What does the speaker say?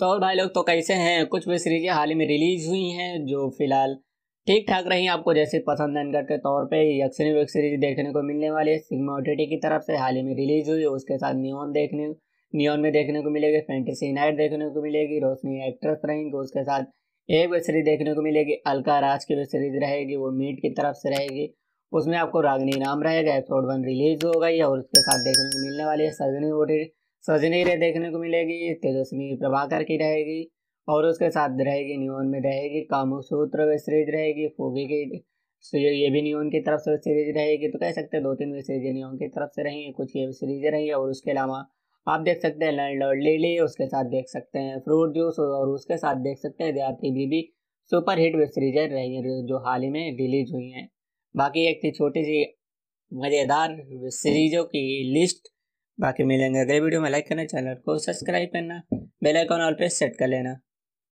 तो और भाई लोग तो कैसे हैं कुछ भी सीरीजें हाल ही में रिलीज हुई हैं जो फिलहाल ठीक ठाक रही आपको जैसे पसंद इनका के तौर पे यक्सनी वेब सीरीज देखने को मिलने वाली है सिग्मा ओटीटी की तरफ से हाल ही में रिलीज हुई उसके साथ नियोन देखने नियोन में देखने को मिलेगी फैंटेसी नाइट देखने को मिलेगी रोशनी एक्ट्रेस रहेंगी उसके साथ एक वेब सीरीज देखने को मिलेगी अलका राज की वेब सीरीज रहेगी वो मीट की तरफ से रहेगी उसमें आपको रागनी नाम रहेगा एपिसोड वन रिलीज हो गई और उसके साथ देखने को मिलने वाली है सजनी ओटीटी सजनी रे देखने को मिलेगी तेजस्वी प्रभाकर की रहेगी और उसके साथ रहेगी न्यून में रहेगी कामसूत्र सूत्र वेब सीरीज रहेगी फूगी की तो ये भी न्यून की तरफ से वेब सीरीज रहेगी तो कह सकते हैं दो तीन वेब सीरीज न्यून की तरफ से रहेंगी कुछ ये सीरीज सीरीजें रहेंगी और उसके अलावा आप देख सकते हैं लैंड लॉर्ड लीली उसके साथ देख सकते हैं फ्रूट जूस और उसके साथ देख सकते हैं देहाती बीबी सुपर हिट वेब सीरीजें रहेंगी जो हाल ही में रिलीज हुई हैं बाकी एक थी छोटी सी मज़ेदार सीरीजों की लिस्ट बाकी मिलेंगे अगले वीडियो में लाइक करना चैनल को सब्सक्राइब करना बेल आइकॉन ऑल पे सेट कर लेना